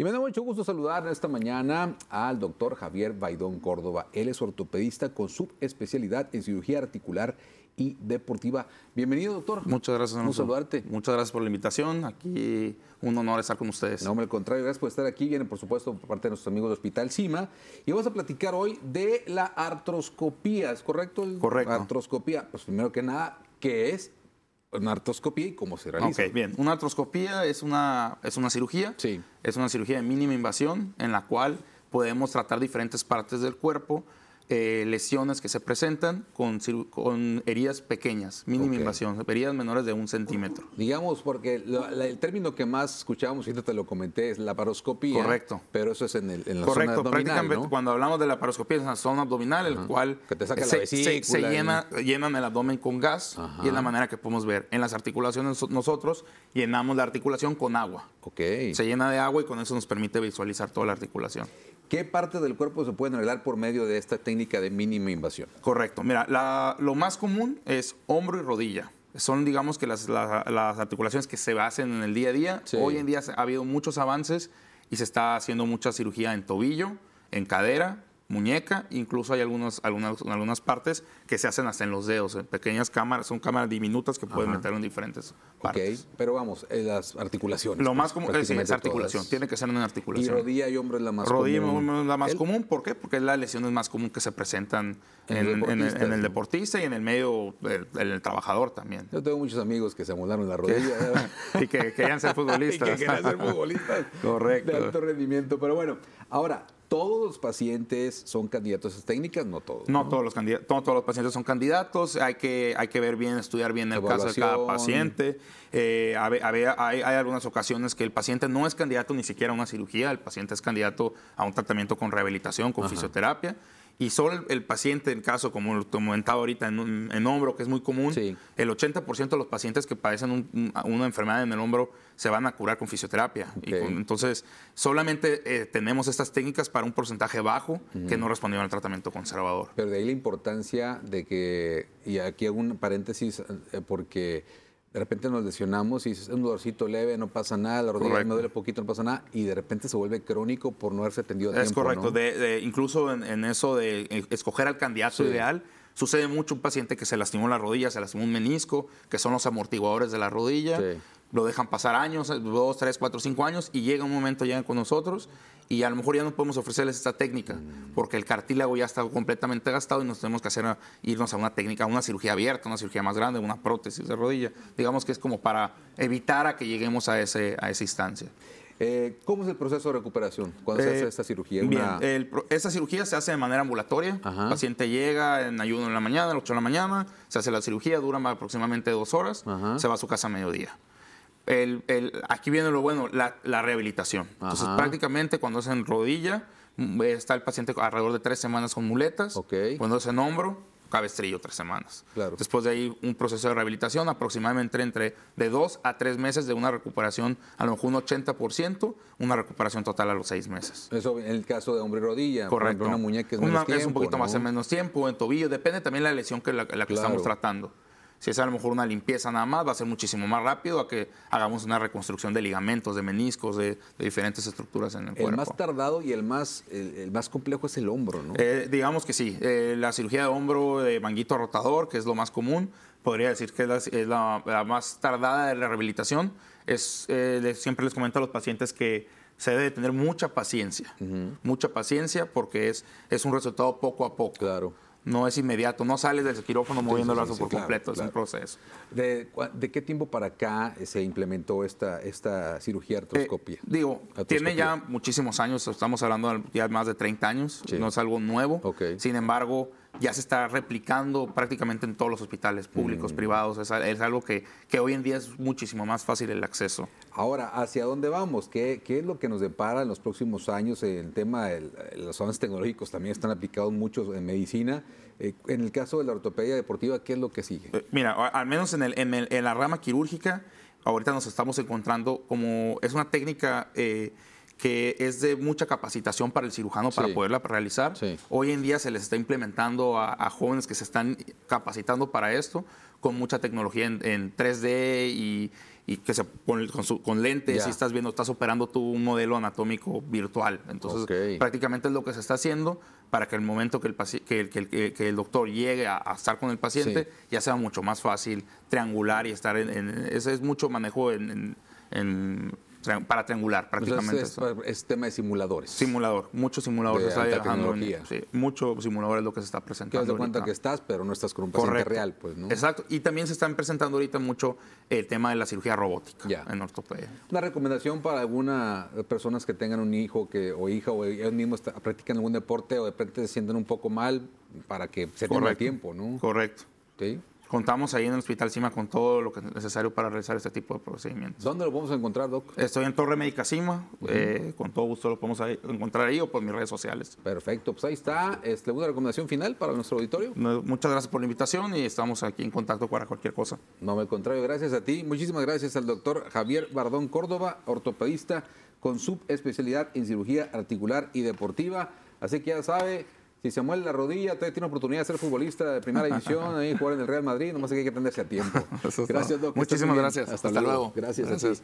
Y me da mucho gusto saludar esta mañana al doctor Javier Baidón Córdoba. Él es ortopedista con subespecialidad en cirugía articular y deportiva. Bienvenido, doctor. Muchas gracias. Un saludarte. Muchas gracias por la invitación. Aquí un honor estar con ustedes. No, al contrario, gracias por estar aquí. Viene, por supuesto, por parte de nuestros amigos del Hospital Cima. Y vamos a platicar hoy de la artroscopía. ¿Es correcto? Correcto. Artroscopía. Pues primero que nada, ¿qué es una artroscopía y cómo se realiza. Ok, bien. Una artroscopía es una, es una cirugía. Sí. Es una cirugía de mínima invasión en la cual podemos tratar diferentes partes del cuerpo eh, lesiones que se presentan con, con heridas pequeñas, mínima invasión, heridas menores de un centímetro. Digamos, porque el término que más escuchábamos, y te lo comenté, es la paroscopía. Correcto. Pero eso es en, el, la Correcto. zona abdominal, prácticamente cuando hablamos de laparoscopía es en la zona abdominal, el cual que te saca se, se, llena, llenan el abdomen con gas y es la manera que podemos ver. En las articulaciones nosotros llenamos la articulación con agua. Se llena de agua y con eso nos permite visualizar toda la articulación. ¿Qué parte del cuerpo se puede arreglar por medio de esta técnica de mínima invasión? Correcto. Mira, lo más común es hombro y rodilla. Son, digamos, que las, articulaciones que se hacen en el día a día. Hoy en día ha habido muchos avances y se está haciendo mucha cirugía en tobillo, en cadera, muñeca, incluso hay algunas algunas, algunas partes que se hacen hasta en los dedos, pequeñas cámaras, son cámaras diminutas que pueden meter en diferentes partes. pero vamos, eh, las articulaciones. Lo más común eh, es, articulación, tiene que ser una articulación. Y rodilla y hombro es la más común. Rodilla y es la más común, ¿por qué? Porque es la lesión más común que se presentan en, el, deportista y en el medio, eh, en el trabajador también. Yo tengo muchos amigos que se amolaron la rodilla. y que querían ser futbolistas. y que querían ser futbolistas. Correcto. De alto rendimiento, pero bueno, ahora todos los pacientes son candidatos a esas técnicas, no todos. No, Todos, los candidatos, todos los pacientes son candidatos, hay que, hay que ver bien, estudiar bien el caso de cada paciente. Eh, hay, algunas ocasiones que el paciente no es candidato ni siquiera a una cirugía, el paciente es candidato a un tratamiento con rehabilitación, con fisioterapia y solo el, paciente, en caso, como lo comentaba ahorita, en, hombro, que es muy común, el 80% de los pacientes que padecen una enfermedad en el hombro se van a curar con fisioterapia. entonces, solamente eh, tenemos estas técnicas para un porcentaje bajo que no respondió al tratamiento conservador. Pero de ahí la importancia de que, y aquí hago un paréntesis, eh, porque de repente nos lesionamos y es un dolorcito leve, no pasa nada, la rodilla me duele poquito, no pasa nada, y de repente se vuelve crónico por no haberse atendido a es Es correcto, de, incluso en, eso de e, escoger al candidato ideal, sucede mucho un paciente que se lastimó la rodilla, se lastimó un menisco, que son los amortiguadores de la rodilla. Sí lo dejan pasar años, eh, dos, tres, cuatro, cinco años, y llega un momento, llegan con nosotros, y a lo mejor ya no podemos ofrecerles esta técnica, mm. porque el cartílago ya está completamente gastado y nos tenemos que hacer irnos a una técnica, a una cirugía abierta, una cirugía más grande, una prótesis de rodilla. Digamos que es como para evitar a que lleguemos a, ese, a esa instancia. Eh, ¿Cómo es el proceso de recuperación cuando se eh, hace esta cirugía? Bien, esta cirugía se hace de manera ambulatoria. El paciente llega en ayuno en la mañana, a las 8 de la mañana, se hace la cirugía, dura aproximadamente dos horas, se va a su casa a mediodía. El, el, aquí viene lo bueno, la, rehabilitación. Entonces, prácticamente cuando es en rodilla, mm, está el paciente alrededor de tres semanas con muletas. Cuando es en hombro, cabestrillo tres semanas. Después de ahí un proceso de rehabilitación aproximadamente entre de dos a tres meses de una recuperación, a lo mejor un 80%, una recuperación total a los seis meses. Eso en el caso de hombre rodilla. Correcto. una muñeca es, menos es un poquito más en menos tiempo, en tobillo, depende también de la lesión que la, que estamos tratando. Si es a lo mejor una limpieza nada más, va a ser muchísimo más rápido a que hagamos una reconstrucción de ligamentos, de meniscos, de, diferentes estructuras en el, cuerpo. El más tardado y el más, el, más complejo es el hombro, ¿no? Eh, digamos que sí. Eh, la cirugía de hombro de manguito rotador, que es lo más común, podría decir que es la, más tardada de la rehabilitación. Es, eh, siempre les comento a los pacientes que se debe tener mucha paciencia, mucha paciencia porque es, es un resultado poco a poco. Claro no es inmediato, no sales del quirófano moviendo el brazo por completo, es un proceso. ¿De, qué tiempo para acá eh, se implementó esta, esta cirugía eh, artroscopia? digo, tiene ya muchísimos años, estamos hablando de ya más de 30 años, no es algo nuevo, sin embargo ya se está replicando prácticamente en todos los hospitales públicos, mm. privados. Es, algo que, que, hoy en día es muchísimo más fácil el acceso. Ahora, ¿hacia dónde vamos? ¿Qué, es lo que nos depara en los próximos años? El tema de los avances tecnológicos también están aplicados muchos en medicina. Eh, en el caso de la ortopedia deportiva, ¿qué es lo que sigue? Eh, mira, al menos en, el, en, la rama quirúrgica, ahorita nos estamos encontrando como es una técnica... Eh, que es de mucha capacitación para el cirujano para poderla realizar. Hoy en día se les está implementando a, jóvenes que se están capacitando para esto con mucha tecnología en, 3D y, que se con, con, lentes y estás viendo, estás operando tu un modelo anatómico virtual. Entonces, prácticamente es lo que se está haciendo para que el momento que el, que el, doctor llegue a, estar con el paciente ya sea mucho más fácil triangular y estar en... ese es mucho manejo en para triangular prácticamente. Es, tema de simuladores. Simulador, muchos simuladores. se está mucho simulador es lo que se está presentando. Te das cuenta que estás, pero no estás con un paciente real, pues, Exacto. Y también se están presentando ahorita mucho el tema de la cirugía robótica en ortopedia. Una recomendación para algunas eh, personas que tengan un hijo que, o hija o ellos mismos practican algún deporte o de repente se sienten un poco mal para que se tome el tiempo, ¿no? Correcto. Sí contamos ahí en el Hospital Cima con todo lo que es necesario para realizar este tipo de procedimientos. ¿Dónde lo podemos encontrar, Doc? Estoy en Torre Médica Cima, eh, con todo gusto lo podemos encontrar ahí o por mis redes sociales. Perfecto, pues ahí está. Este, ¿Una recomendación final para nuestro auditorio? muchas gracias por la invitación y estamos aquí en contacto para cualquier cosa. No, me contrario, gracias a ti. Muchísimas gracias al doctor Javier Bardón Córdoba, ortopedista con subespecialidad en cirugía articular y deportiva. Así que ya sabe, si se mueve la rodilla, todavía tiene oportunidad de ser futbolista de primera división, ahí jugar en el Real Madrid, nomás hay que atenderse a tiempo. Gracias, doctor Muchísimas gracias. Hasta, luego. Gracias. gracias.